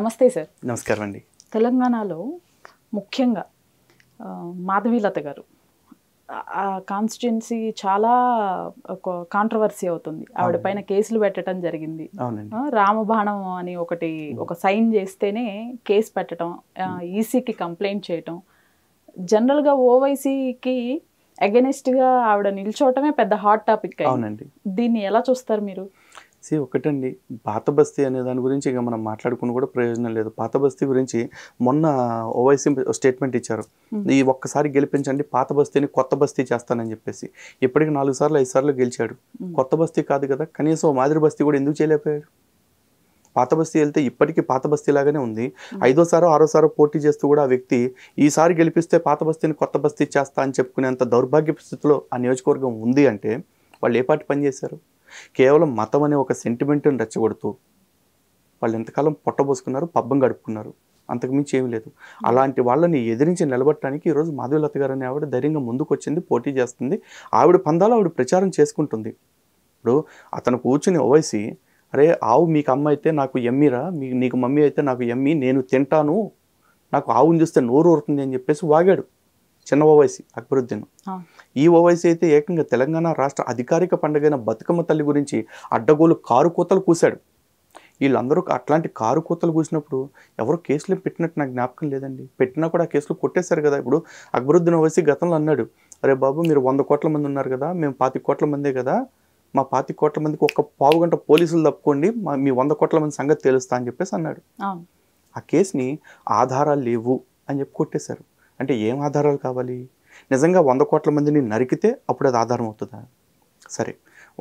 నమస్తే సార్ నమస్కారం అండి తెలంగాణలో ముఖ్యంగా మాధవీలత గారు ఆ కాన్స్టిట్యున్సీ చాలా కాంట్రవర్సీ అవుతుంది ఆవిడ పైన కేసులు పెట్టడం జరిగింది రామబాణం అని ఒకటి ఒక సైన్ చేస్తేనే కేసు పెట్టడం ఈసీకి e కంప్లైంట్ చేయటం జనరల్గా ఓవైసీకి అగెనిస్ట్గా ఆవిడ నిల్చోవటమే పెద్ద హాట్ టాపిక్ అవునండి దీన్ని ఎలా చూస్తారు మీరు సి ఒకటండి పాత బస్తీ అనే దాని గురించి ఇక మనం మాట్లాడుకుని కూడా ప్రయోజనం లేదు పాత బస్తీ గురించి మొన్న ఓవైసీ స్టేట్మెంట్ ఇచ్చారు ఈ ఒక్కసారి గెలిపించండి పాత బస్తీని కొత్త బస్తీ చేస్తానని చెప్పేసి ఇప్పటికి నాలుగు సార్లు ఐదు సార్లు గెలిచాడు కొత్త బస్తీ కాదు కదా కనీసం మాదిరి బస్తీ కూడా ఎందుకు చేయలేకపోయాడు పాత బస్తీ వెళ్తే ఇప్పటికీ పాత బస్తీ లాగానే ఉంది ఐదోసారో ఆరోసారో పోటీ చేస్తూ కూడా ఆ వ్యక్తి ఈసారి గెలిపిస్తే పాత బస్తీని కొత్త బస్తీ చేస్తా అని చెప్పుకునేంత దౌర్భాగ్య స్థితిలో ఆ నియోజకవర్గం ఉంది అంటే వాళ్ళు ఏ పాటి పనిచేశారు కేవలం మతం అనే ఒక సెంటిమెంట్ని రెచ్చగొడుతూ వాళ్ళు ఎంతకాలం పొట్టబోసుకున్నారు పబ్బం గడుపుకున్నారు అంతకుమించి ఏమీ లేదు hmm. అలాంటి వాళ్ళని ఎదిరించి నిలబట్టడానికి ఈరోజు మాధవీలత గారు అనే ఆవిడ ధైర్యంగా ముందుకొచ్చింది పోటీ చేస్తుంది ఆవిడ పందాలు ఆవిడ ప్రచారం చేసుకుంటుంది ఇప్పుడు అతను కూర్చుని ఓవైసి అరే ఆవు మీకు అమ్మ అయితే నాకు ఎమ్మిరా మీ నీకు మమ్మీ అయితే నాకు ఎమ్మి నేను తింటాను నాకు ఆవుని చూస్తే నోరు ఊరుతుంది అని చెప్పేసి వాగాడు చిన్న ఓవైసీ అక్బరుద్దీన్ ఈ ఓవైసీ అయితే ఏకంగా తెలంగాణ రాష్ట్ర అధికారిక పండుగైన బతుకమ్మ తల్లి గురించి అడ్డగోలు కారు కూతలు కూశాడు వీళ్ళందరూ అట్లాంటి కారు కూతలు కూసినప్పుడు ఎవరు కేసులు పెట్టినట్టు నాకు జ్ఞాపకం లేదండి పెట్టినా కూడా ఆ కేసులు కొట్టేశారు కదా ఇప్పుడు అక్బరుద్దీన్ ఓవైసీ గతంలో అన్నాడు అరే బాబు మీరు వంద కోట్ల మంది ఉన్నారు కదా మేము పాతి కోట్ల మందే కదా మా పాతి కోట్ల మందికి ఒక పావు గంట పోలీసులు తప్పుకోండి మా మీ వంద కోట్ల మంది సంగతి తెలుస్తా అని చెప్పేసి అన్నాడు ఆ కేసుని ఆధారాలు లేవు అని చెప్పి కొట్టేశారు అంటే ఏం ఆధారాలు కావాలి నిజంగా వంద కోట్ల మందిని నరికితే అప్పుడు అది ఆధారం అవుతుందా సరే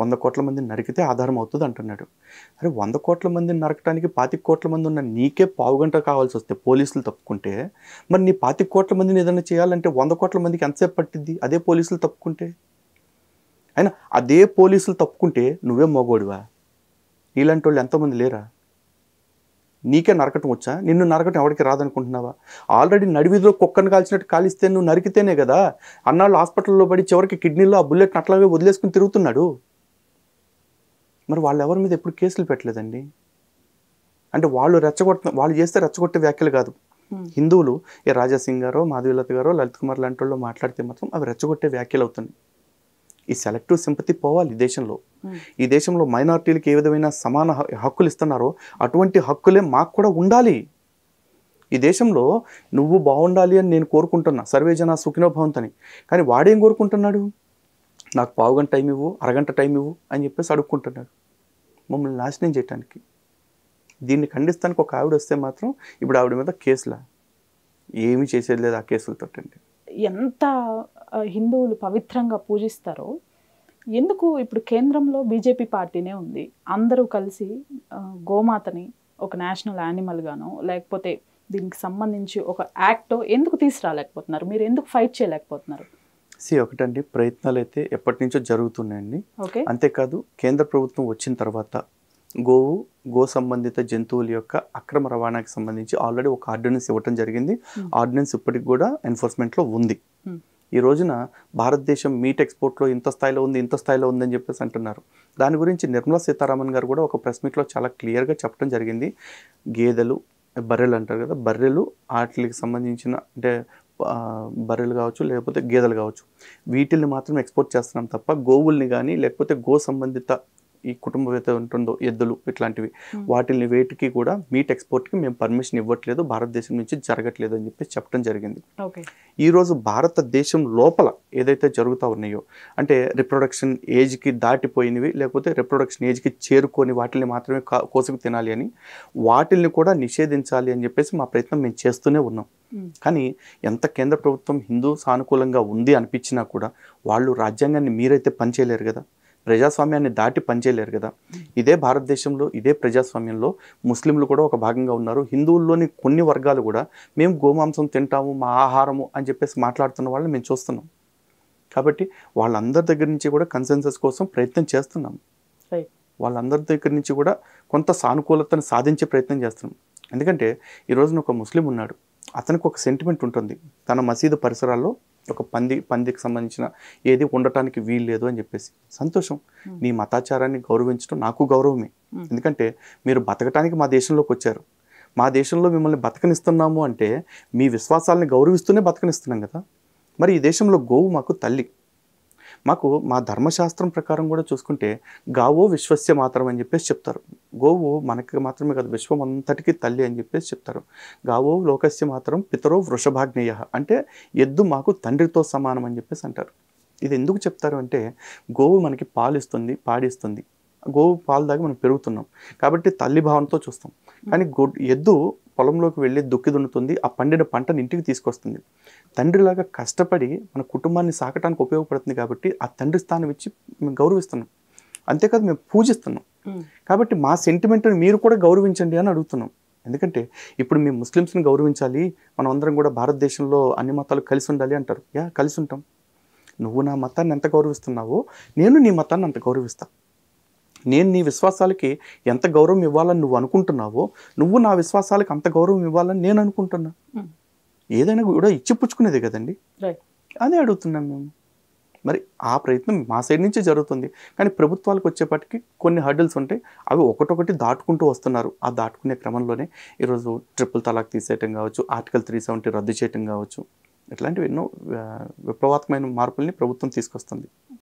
వంద కోట్ల మందిని నరికితే ఆధారం అవుతుంది అంటున్నాడు అరే వంద కోట్ల మందిని నరకటానికి పాతి కోట్ల మంది ఉన్న నీకే పావుగంట కావాల్సి వస్తే పోలీసులు తప్పుకుంటే మరి నీ పాతి కోట్ల మందిని ఏదైనా చేయాలంటే వంద కోట్ల మందికి ఎంతసేపు పట్టింది అదే పోలీసులు తప్పుకుంటే అయినా అదే పోలీసులు తప్పుకుంటే నువ్వే మగోడివా ఇలాంటి వాళ్ళు ఎంతోమంది లేరా నీకే నరకటం వచ్చా నిన్ను నరకటం ఎవరికి రాదనుకుంటున్నావా ఆల్రెడీ నడివీధిలో కుక్కను కాల్చినట్టు కాలిస్తే నువ్వు నరికితేనే కదా అన్నాళ్ళు హాస్పిటల్లో పడి చివరికి కిడ్నీలో ఆ బుల్లెట్ అట్లాగే వదిలేసుకుని తిరుగుతున్నాడు మరి వాళ్ళు ఎవరి మీద ఎప్పుడు కేసులు పెట్టలేదండి అంటే వాళ్ళు రెచ్చగొట్ట వాళ్ళు చేస్తే రెచ్చగొట్టే వ్యాఖ్యలు కాదు హిందువులు ఏ రాజాసింగ్ గారో మాధవీలత గారో లలిత్ కుమార్ లాంటి వాళ్ళు మాట్లాడితే మాత్రం అవి రెచ్చగొట్టే వ్యాఖ్యలు అవుతున్నాయి ఈ సెలెక్టివ్ సింపతి పోవాలి దేశంలో ఈ దేశంలో hmm. మైనార్టీలకు ఏ విధమైన సమాన హక్కులు ఇస్తున్నారో అటువంటి హక్కులే మాకు కూడా ఉండాలి ఈ దేశంలో నువ్వు బాగుండాలి అని నేను కోరుకుంటున్నా సర్వేజన సుఖినోభవంతని కానీ వాడేం కోరుకుంటున్నాడు నాకు పావు గంట టైం ఇవ్వు అరగంట టైం ఇవ్వు అని చెప్పేసి అడుక్కుంటున్నాడు మమ్మల్ని నాశనం చేయటానికి దీన్ని ఖండిస్తానికి ఒక ఆవిడ వస్తే మాత్రం ఇప్పుడు ఆవిడ మీద కేసులా ఏమీ చేసేది లేదు ఆ కేసులతో ఎంత హిందువులు పవిత్రంగా పూజిస్తారో ఎందుకు ఇప్పుడు కేంద్రంలో బీజేపీ పార్టీనే ఉంది అందరూ కలిసి గోమాతని ఒక నేషనల్ యానిమల్గాను లేకపోతే దీనికి సంబంధించి ఒక యాక్టో ఎందుకు తీసుకురాలేకపోతున్నారు మీరు ఎందుకు ఫైట్ చేయలేకపోతున్నారు సి ఒకటండి ప్రయత్నాలు అయితే ఎప్పటి నుంచో జరుగుతున్నాయండి అంతేకాదు కేంద్ర ప్రభుత్వం వచ్చిన తర్వాత గోవు గో సంబంధిత జంతువుల యొక్క అక్రమ రవాణాకి సంబంధించి ఆల్రెడీ ఒక ఆర్డినెన్స్ ఇవ్వటం జరిగింది ఆర్డినెన్స్ ఇప్పటికి కూడా ఎన్ఫోర్స్మెంట్లో ఉంది ఈ రోజున భారతదేశం మీట్ ఎక్స్పోర్ట్లో ఇంత స్థాయిలో ఉంది ఇంత స్థాయిలో ఉందని చెప్పేసి అంటున్నారు దాని గురించి నిర్మలా సీతారామన్ గారు కూడా ఒక ప్రెస్ మీట్లో చాలా క్లియర్గా చెప్పడం జరిగింది గేదెలు బర్రెలు అంటారు కదా బర్రెలు వాటికి సంబంధించిన అంటే బర్రెలు కావచ్చు లేకపోతే గేదెలు కావచ్చు వీటిల్ని మాత్రం ఎక్స్పోర్ట్ చేస్తున్నాం తప్ప గోవుల్ని కానీ లేకపోతే గో సంబంధిత ఈ కుటుంబ ఏదైతే ఉంటుందో ఎద్దులు ఇట్లాంటివి వాటిని వేటికి కూడా మీట్ ఎక్స్పోర్ట్కి మేము పర్మిషన్ ఇవ్వట్లేదు భారతదేశం నుంచి జరగట్లేదు అని చెప్పి చెప్పడం జరిగింది ఈరోజు భారతదేశం లోపల ఏదైతే జరుగుతూ ఉన్నాయో అంటే రిప్రొడక్షన్ ఏజ్కి దాటిపోయినవి లేకపోతే రిప్రొడక్షన్ ఏజ్కి చేరుకొని వాటిని మాత్రమే కోసుకు తినాలి అని వాటిల్ని కూడా నిషేధించాలి అని చెప్పేసి మా ప్రయత్నం మేము చేస్తూనే ఉన్నాం కానీ ఎంత కేంద్ర ప్రభుత్వం హిందూ సానుకూలంగా ఉంది అనిపించినా కూడా వాళ్ళు రాజ్యాంగాన్ని మీరైతే పనిచేయలేరు కదా ప్రజాస్వామ్యాన్ని దాటి పనిచేయలేరు కదా ఇదే భారతదేశంలో ఇదే ప్రజాస్వామ్యంలో ముస్లింలు కూడా ఒక భాగంగా ఉన్నారు హిందువుల్లోని కొన్ని వర్గాలు కూడా మేము గోమాంసం తింటాము మా ఆహారము అని చెప్పేసి మాట్లాడుతున్న వాళ్ళని మేము చూస్తున్నాం కాబట్టి వాళ్ళందరి దగ్గర నుంచి కూడా కన్సెన్సస్ కోసం ప్రయత్నం చేస్తున్నాం వాళ్ళందరి దగ్గర నుంచి కూడా కొంత సానుకూలతను సాధించే ప్రయత్నం చేస్తున్నాం ఎందుకంటే ఈరోజున ఒక ముస్లిం ఉన్నాడు అతనికి ఒక సెంటిమెంట్ ఉంటుంది తన మసీదు పరిసరాల్లో ఒక పంది పందికి సంబంధించిన ఏది ఉండటానికి వీలు లేదు అని చెప్పేసి సంతోషం నీ మతాచారాన్ని గౌరవించడం నాకు గౌరవమే ఎందుకంటే మీరు బతకటానికి మా దేశంలోకి వచ్చారు మా దేశంలో మిమ్మల్ని బతకనిస్తున్నాము అంటే మీ విశ్వాసాలని గౌరవిస్తూనే బతకనిస్తున్నాం కదా మరి ఈ దేశంలో గోవు మాకు తల్లి మాకు మా ధర్మశాస్త్రం ప్రకారం కూడా చూసుకుంటే గావో విశ్వస్య మాత్రం అని చెప్పేసి చెప్తారు గోవు మనకి మాత్రమే కాదు విశ్వం అంతటికీ తల్లి అని చెప్పేసి చెప్తారు గావో లోకస్య మాత్రం పితరో వృషభాగ్నేయ అంటే ఎద్దు మాకు తండ్రితో సమానం అని చెప్పేసి అంటారు ఇది ఎందుకు చెప్తారు అంటే గోవు మనకి పాలిస్తుంది పాడిస్తుంది గోవు పాలు దాకా మనం పెరుగుతున్నాం కాబట్టి తల్లి భావనతో చూస్తాం కానీ ఎద్దు పొలంలోకి వెళ్ళి దుక్కి దున్నుతుంది ఆ పండిన పంటను ఇంటికి తీసుకొస్తుంది తండ్రిలాగా కష్టపడి మన కుటుంబాన్ని సాకటానికి ఉపయోగపడుతుంది కాబట్టి ఆ తండ్రి స్థానం ఇచ్చి మేము గౌరవిస్తున్నాం అంతేకాదు మేము పూజిస్తున్నాం కాబట్టి మా సెంటిమెంట్ని మీరు కూడా గౌరవించండి అని అడుగుతున్నాం ఎందుకంటే ఇప్పుడు మేము ముస్లిమ్స్ని గౌరవించాలి మనం అందరం కూడా భారతదేశంలో అన్ని మతాలు కలిసి ఉండాలి అంటారు యా కలిసి ఉంటాం నువ్వు నా మతాన్ని ఎంత గౌరవిస్తున్నావో నేను నీ మతాన్ని అంత గౌరవిస్తాను నేను నీ విశ్వాసాలకి ఎంత గౌరవం ఇవ్వాలని నువ్వు అనుకుంటున్నావో నువ్వు నా విశ్వాసాలకి అంత గౌరవం ఇవ్వాలని నేను అనుకుంటున్నా hmm. ఏదైనా కూడా ఇచ్చిపుచ్చుకునేది కదండి అదే అడుగుతున్నాం మేము మరి ఆ ప్రయత్నం మా సైడ్ నుంచి జరుగుతుంది కానీ ప్రభుత్వాలకు వచ్చేప్పటికి కొన్ని హర్డిల్స్ ఉంటాయి అవి ఒకటొకటి దాటుకుంటూ వస్తున్నారు ఆ దాటుకునే క్రమంలోనే ఈరోజు ట్రిపుల్ తలాక్ తీసేయటం కావచ్చు ఆర్టికల్ త్రీ సెవెంటీ రద్దు చేయటం కావచ్చు ఇట్లాంటివి ఎన్నో విప్లవాత్మకమైన మార్పుల్ని ప్రభుత్వం తీసుకొస్తుంది